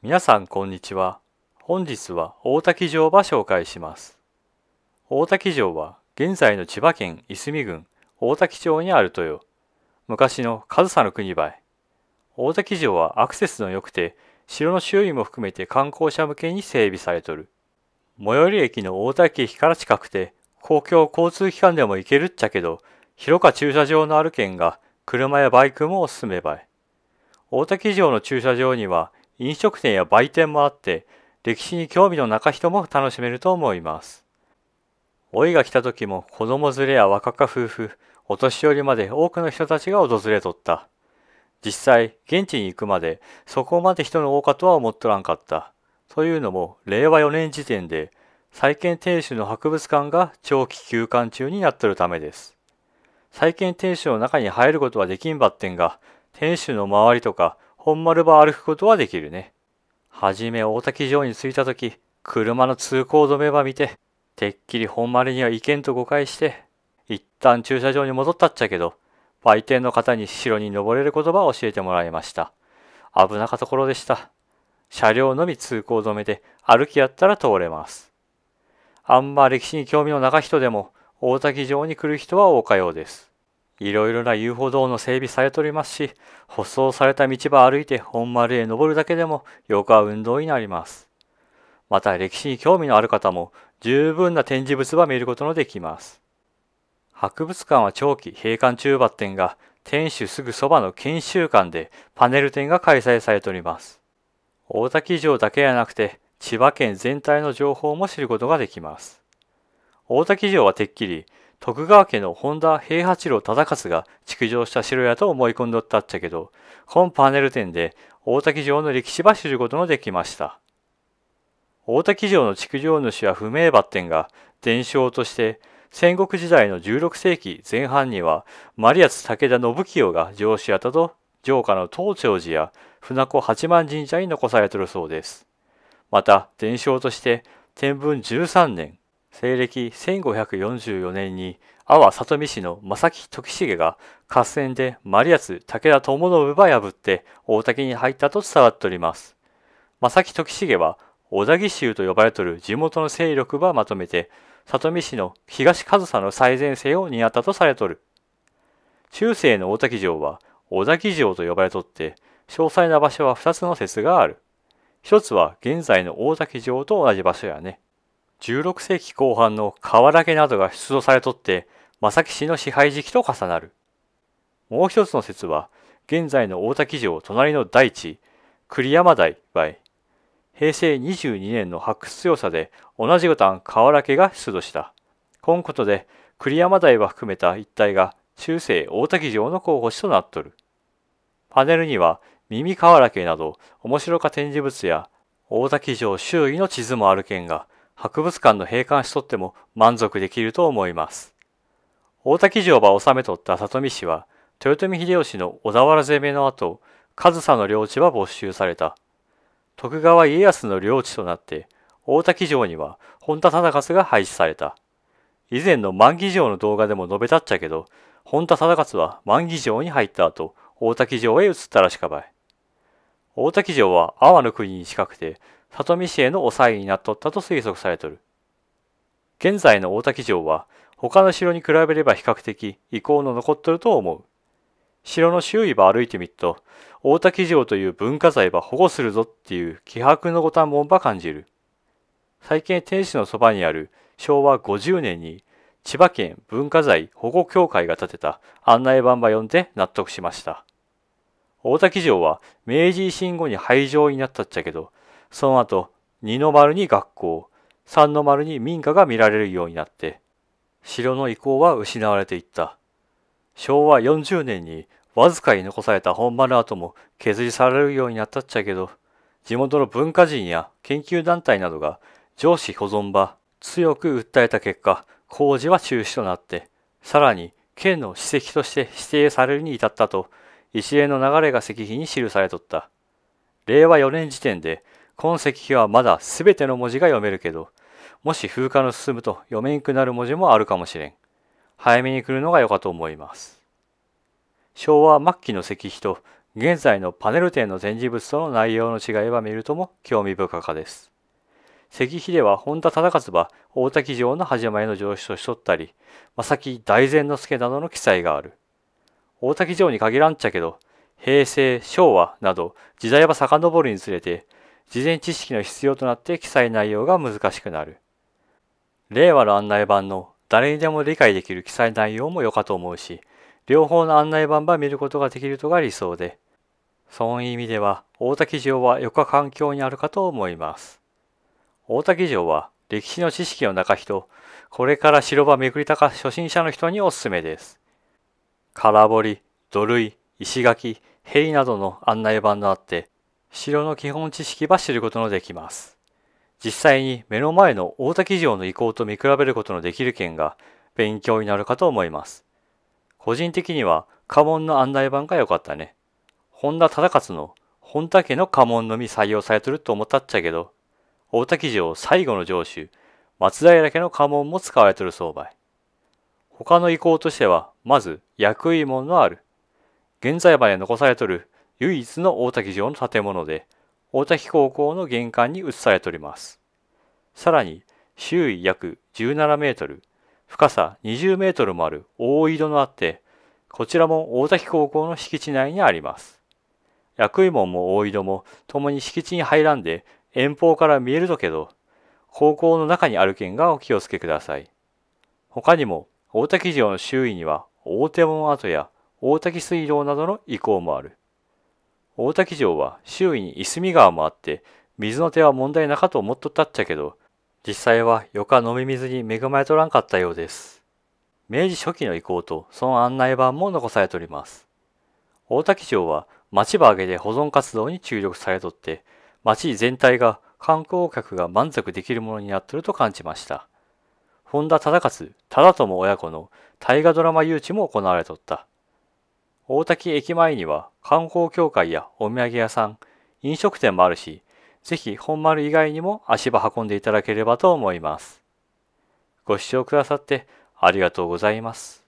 皆さんこんにちは。本日は大滝城場紹介します。大滝城は現在の千葉県いすみ郡大滝町にあるとよ。昔の上総の国ばい。大滝城はアクセスの良くて、城の周囲も含めて観光者向けに整備されとる。最寄り駅の大滝駅から近くて、公共交通機関でも行けるっちゃけど、広か駐車場のある県が車やバイクもおすすめばい。大滝城の駐車場には飲食店や売店もあって歴史に興味の中人も楽しめると思います。老いが来た時も子供連れや若か夫婦、お年寄りまで多くの人たちが訪れとった。実際、現地に行くまでそこまで人の多かとは思っとらんかった。というのも、令和4年時点で債権亭主の博物館が長期休館中になっとるためです。債権亭主の中に入ることはできんばってんが、天主の周りとか本丸場歩くことはできるね。はじめ大滝城に着いた時、車の通行止め場見て、てっきり本丸には行けんと誤解して、一旦駐車場に戻ったっちゃけど、売店の方に城に登れる言葉を教えてもらいました。危なかところでした。車両のみ通行止めで歩きやったら通れます。あんま歴史に興味のな人でも大滝城に来る人は多かようです。いろいろな遊歩道の整備されておりますし、舗装された道場歩いて本丸へ登るだけでも8日運動になります。また歴史に興味のある方も十分な展示物は見ることのできます。博物館は長期閉館中抜展が天守すぐそばの研修館でパネル展が開催されております。大滝城だけでなくて千葉県全体の情報も知ることができます。大滝城はてっきり徳川家の本田平八郎忠勝が築城した城やと思い込んどったっちゃけど本パネル展で大滝城の歴史ば知ることのできました大滝城の築城主は不明ばってんが伝承として戦国時代の16世紀前半には丸安武田信清が城主やったと城下の東長寺や船子八幡神社に残されてるそうですまた伝承として天文13年西暦1544年に阿波里見氏の正木時重が合戦で丸安武田友信ば破って大滝に入ったと伝わっております。正木時重は小田義州と呼ばれとる地元の勢力ばまとめて里見氏の東上総の最前線を担ったとされとる。中世の大滝城は小田木城と呼ばれとって詳細な場所は2つの説がある。1つは現在の大滝城と同じ場所やね。16世紀後半の河原家などが出土されとって正木氏の支配時期と重なるもう一つの説は現在の大滝城隣の大地栗山台は平成22年の発掘調査で同じごたん河原家が出土した今ことで栗山台は含めた一帯が中世大滝城の候補地となっとるパネルには耳河原家など面白か展示物や大滝城周囲の地図もあるけんが博物館の閉館しとっても満足できると思います。大滝城は治めとった里見氏は、豊臣秀吉の小田原攻めの後、上総の領地は没収された。徳川家康の領地となって、大滝城には本田忠勝が廃止された。以前の万儀城の動画でも述べたっちゃけど、本田忠勝は万儀城に入った後、大滝城へ移ったらしかばい。大滝城は阿波の国に近くて、里見氏への抑えになっとったと推測されとる。現在の大滝城は他の城に比べれば比較的遺構の残っとると思う。城の周囲ば歩いてみっと、大滝城という文化財ば保護するぞっていう気迫のごたんもば感じる。最近天守のそばにある昭和50年に千葉県文化財保護協会が建てた案内板ば読んで納得しました。大滝城は明治維新後に廃城になったっちゃけど、その後二の丸に学校三の丸に民家が見られるようになって城の遺構は失われていった昭和40年にわずかに残された本丸跡も削り去られるようになったっちゃけど地元の文化人や研究団体などが上司保存場強く訴えた結果工事は中止となってさらに県の史跡として指定されるに至ったと一連の流れが石碑に記されとった令和4年時点で痕石碑はまだ全ての文字が読めるけど、もし風化の進むと読めにくなる文字もあるかもしれん。早めに来るのが良かと思います。昭和末期の石碑と現在のパネル展の展示物との内容の違いは見るとも興味深かです。石碑では本田忠勝は大滝城の始まりの城主としとったり、正木大善之助などの記載がある。大滝城に限らんっちゃけど、平成、昭和など時代は遡るにつれて、事前知識の必要となって記載内容が難しくなる。令和の案内板の誰にでも理解できる記載内容も良かと思うし、両方の案内板ば見ることができるとが理想で、そういう意味では大滝城は余暇環境にあるかと思います。大滝城は歴史の知識の中人、これから城場巡りたか初心者の人におすすめです。空堀、土塁、石垣、塀などの案内板があって、城の基本知識は知ることのできます。実際に目の前の大滝城の遺構と見比べることのできる件が勉強になるかと思います。個人的には家紋の案内板が良かったね。本田忠勝の本田家の家紋のみ採用されとると思ったっちゃけど、大滝城最後の城主、松平家の家紋も使われとるそうばい。他の遺構としては、まず、役員門のある。現在まで残されとる唯一の大滝城の建物で、大滝高校の玄関に移されております。さらに、周囲約17メートル、深さ20メートルもある大井戸のあって、こちらも大滝高校の敷地内にあります。薬井門も大井戸も共に敷地に入らんで遠方から見えるとけど、高校の中にある件がお気をつけください。他にも大滝城の周囲には大手門跡や大滝水道などの遺構もある。大滝城は周囲に泉川もあって水の手は問題なかと思っとったっちゃけど実際はよか飲み水に恵まれとらんかったようです明治初期の遺構とその案内板も残されております大滝城は町場上げで保存活動に注力されとって町全体が観光客が満足できるものになっとると感じました本田忠勝忠友親子の大河ドラマ誘致も行われとった大滝駅前には観光協会やお土産屋さん、飲食店もあるし、ぜひ本丸以外にも足場運んでいただければと思います。ご視聴くださってありがとうございます。